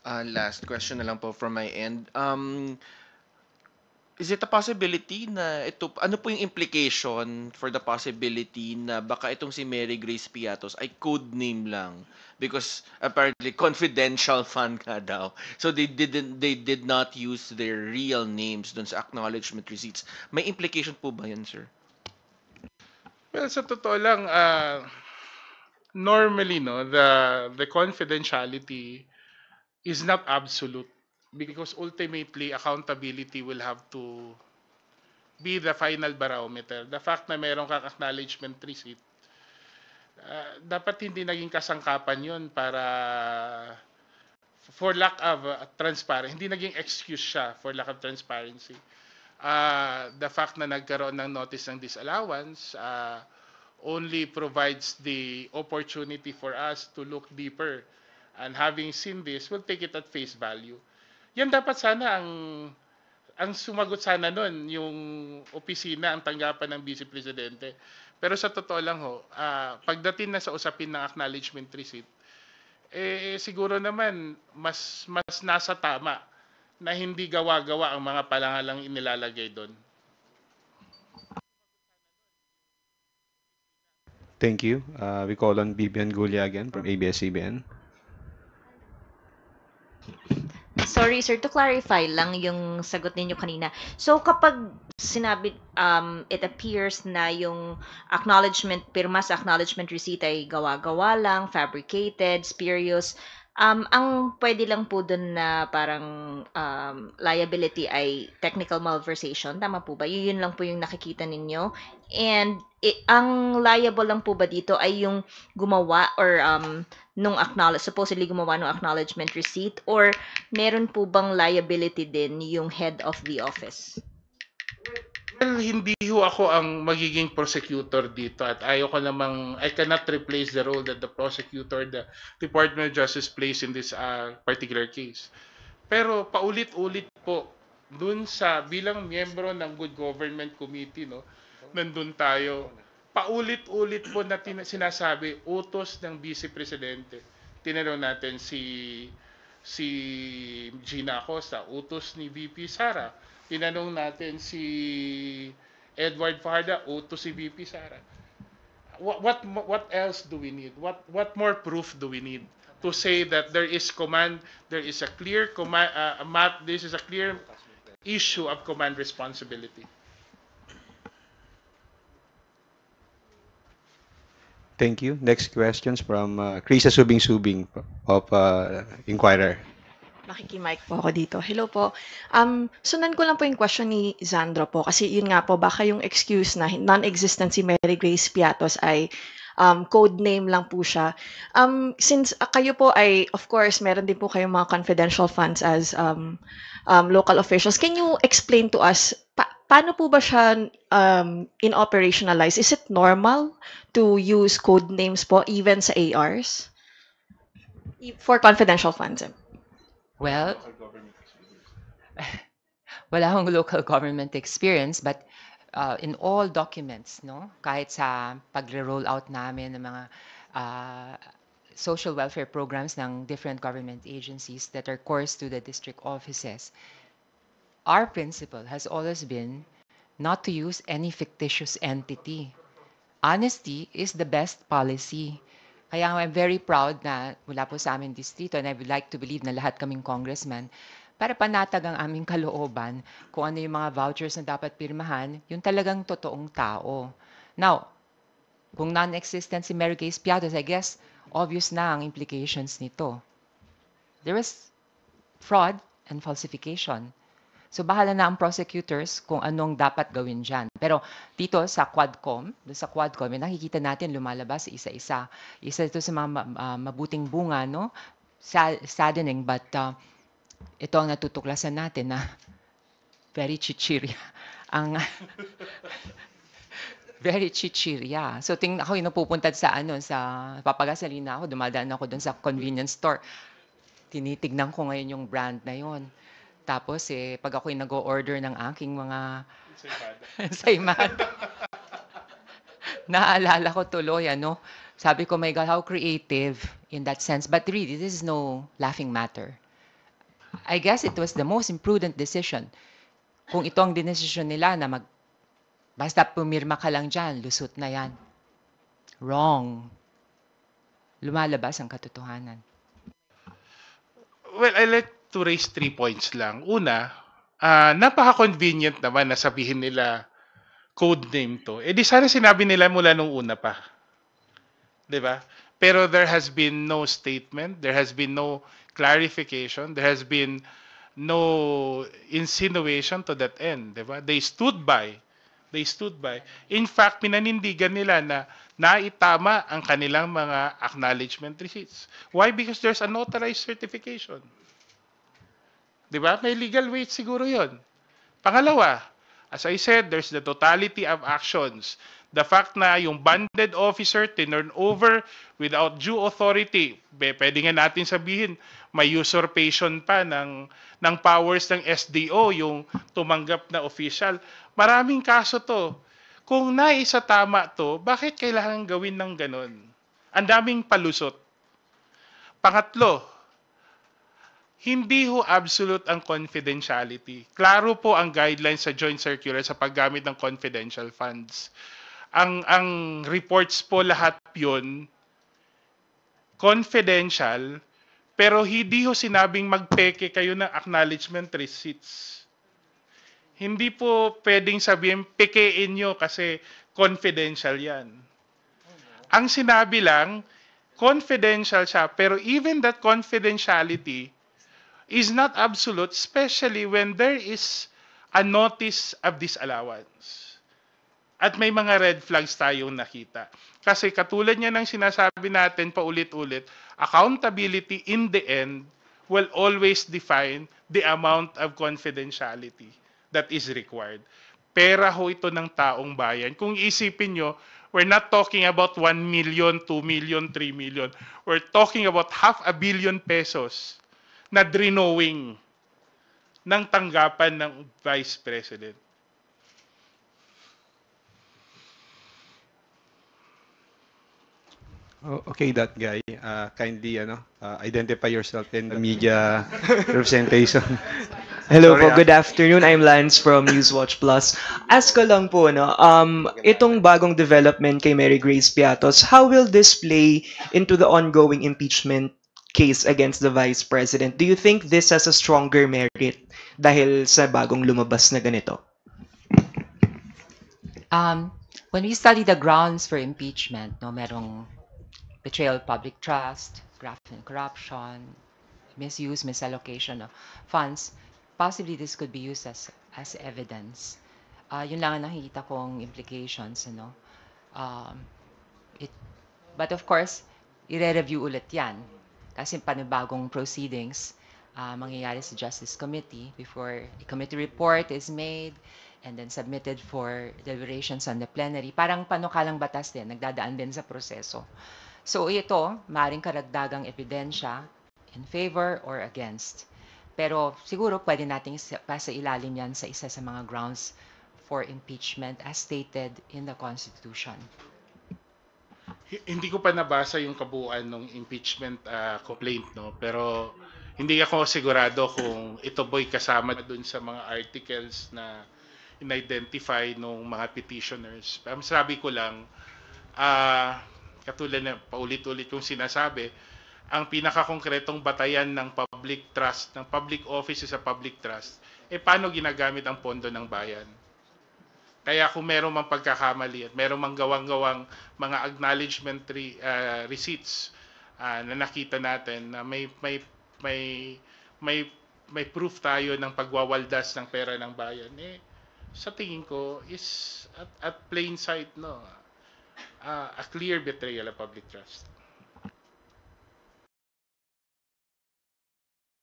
Uh, last question na lang po from my end. Um, is it a possibility na ito, ano po yung implication for the possibility na baka itong si Mary Grace Piatos ay code name lang because apparently confidential fan ka daw. So they didn't they did not use their real names dun sa acknowledgement receipts. May implication po ba yan, sir? Well, sa totoo lang, uh, normally, no, the the confidentiality is not absolute because ultimately accountability will have to be the final barometer. The fact na meron kang acknowledgement receipt, uh, dapat hindi naging kasangkapan yon para for lack of uh, transparency. Hindi naging excuse siya for lack of transparency. Uh, the fact na nagkaroon ng notice ng disallowance uh, only provides the opportunity for us to look deeper And having seen this, we'll take it at face value. Yan dapat sana ang ang sumagot sana noon yung opisina ang tanggapan ng vice presidente. Pero sa totoo lang ho, uh, pagdating na sa usapin ng acknowledgement receipt, eh siguro naman mas mas nasa tama na hindi gawa-gawa ang mga palangalang inilalagay doon. Thank you. Uh, ah, we call on Bibian Gulia again from ABS-CBN. Sorry sir, to clarify lang yung sagot ninyo kanina. So kapag sinabi um, it appears na yung acknowledgement pirma sa acknowledgement receipt ay gawa-gawa lang, fabricated, spurious, Um, ang pwede lang po dun na parang um, liability ay technical malversation. Tama po ba? Yun lang po yung nakikita ninyo. And it, ang liable lang po ba dito ay yung gumawa or um, nung acknowledge, supposedly gumawa ng acknowledgement receipt or meron po bang liability din yung head of the office? well, hindi ho ako ang magiging prosecutor dito at ayaw ko namang, I cannot replace the role that the prosecutor, the Department of Justice plays in this uh, particular case. Pero paulit-ulit po, dun sa, bilang miyembro ng Good Government Committee, no, nandun tayo, paulit-ulit po na sinasabi, utos ng Vice Presidente. Tinanong natin si si Gina Acosta, utos ni VP Sara tinanong natin si Edward Farda, O to si VP Sara. What, what, what else do we need? What, what more proof do we need to say that there is command, there is a clear command, uh, map, this is a clear issue of command responsibility? Thank you. Next questions from uh, Krisa Subing Subing of uh, Inquirer. Makikimike po ako dito. Hello po. Um, sunan ko lang po yung question ni Zandro po kasi yun nga po, baka yung excuse na non-existent si Mary Grace Piatos ay um, code name lang po siya. Um, since uh, kayo po ay, of course, meron din po kayong mga confidential funds as um, um, local officials. Can you explain to us pa- paano po ba siya um, in-operationalize? Is it normal to use code names po even sa ARs? For confidential funds. Eh? Well, wala akong local government experience but uh, in all documents, no? Kahit sa pagre-roll out namin ng mga uh, social welfare programs ng different government agencies that are coursed to the district offices, our principle has always been not to use any fictitious entity. Honesty is the best policy. Kaya I'm very proud na mula po sa aming distrito and I would like to believe na lahat kaming congressman para panatag ang aming kalooban kung ano yung mga vouchers na dapat pirmahan, yung talagang totoong tao. Now, kung non-existent si Mary Grace Piatos, I guess obvious na ang implications nito. There was fraud and falsification. So bahala na ang prosecutors kung anong dapat gawin dyan. Pero dito sa Quadcom, sa Quadcom, eh, nakikita natin lumalabas isa-isa. Isa ito sa mga uh, mabuting bunga, no? Saddening, but uh, ito ang natutuklasan natin na very chichirya. Ang very chichirya. So tingnan ako, yung sa ano, sa papagasalina ako, dumadaan ako doon sa convenience store. Tinitignan ko ngayon yung brand na yon. Tapos eh, pag ako'y nag-order ng aking mga sayman, naalala ko tuloy, ano, sabi ko, my God, how creative in that sense. But really, this is no laughing matter. I guess it was the most imprudent decision. Kung ito ang dinesisyon nila na mag, basta pumirma ka lang dyan, lusot na yan. Wrong. Lumalabas ang katotohanan. Well, I let to raise three points lang. Una, uh, napaka-convenient naman na sabihin nila code name to. Eh di sana sinabi nila mula nung una pa. 'Di ba? Pero there has been no statement, there has been no clarification, there has been no insinuation to that end, 'di ba? They stood by. They stood by. In fact, pinanindigan nila na naitama ang kanilang mga acknowledgement receipts. Why? Because there's a notarized certification. Di ba? May legal weight siguro yon. Pangalawa, as I said, there's the totality of actions. The fact na yung banded officer tinurn over without due authority, pwede nga natin sabihin, may usurpation pa ng, ng powers ng SDO, yung tumanggap na official. Maraming kaso to. Kung naisa tama to, bakit kailangan gawin ng ganun? Ang daming palusot. Pangatlo, hindi ho absolute ang confidentiality. Klaro po ang guidelines sa joint circular sa paggamit ng confidential funds. Ang ang reports po lahat yun, confidential pero hindi ho sinabing magpeke kayo ng acknowledgement receipts. Hindi po pwedeng sabihin pekein nyo kasi confidential yan. Ang sinabi lang, confidential siya, pero even that confidentiality, is not absolute, especially when there is a notice of disallowance. At may mga red flags tayong nakita. Kasi katulad niya ng sinasabi natin paulit-ulit, accountability in the end will always define the amount of confidentiality that is required. Pera ho ito ng taong bayan. Kung isipin nyo, we're not talking about 1 million, 2 million, 3 million. We're talking about half a billion pesos na drenowing ng tanggapan ng Vice President. Oh, okay, that guy. Uh, kindly ano, uh, identify yourself in the media representation. Hello Sorry, po, ah. good afternoon. I'm Lance from Newswatch Plus. Ask ko lang po, no, um, itong bagong development kay Mary Grace Piatos, how will this play into the ongoing impeachment case against the Vice President, do you think this has a stronger merit dahil sa bagong lumabas na ganito? Um, when we study the grounds for impeachment, no, merong betrayal of public trust, graft and corruption, misuse, misallocation of funds, possibly this could be used as, as evidence. Uh, yun lang ang nakikita kong implications. Ano? Um, it, but of course, i-review ulit yan kasi panibagong proceedings uh, mangyayari sa Justice Committee before a committee report is made and then submitted for deliberations on the plenary. Parang panukalang batas din, nagdadaan din sa proseso. So ito, maring karagdagang ebidensya in favor or against. Pero siguro pwede nating pasa ilalim yan sa isa sa mga grounds for impeachment as stated in the Constitution hindi ko pa nabasa yung kabuuan ng impeachment uh, complaint no pero hindi ako sigurado kung ito boy kasama doon sa mga articles na in-identify ng mga petitioners. pero sabi ko lang, uh, katulad na paulit-ulit yung sinasabi, ang pinakakongkretong batayan ng public trust, ng public office sa public trust, eh paano ginagamit ang pondo ng bayan? Kaya kung meron mang pagkakamali at meron mang gawang-gawang mga acknowledgement re, uh, receipts uh, na nakita natin na may may may may may proof tayo ng pagwawaldas ng pera ng bayan eh sa tingin ko is at, at plain sight no uh, a clear betrayal of public trust.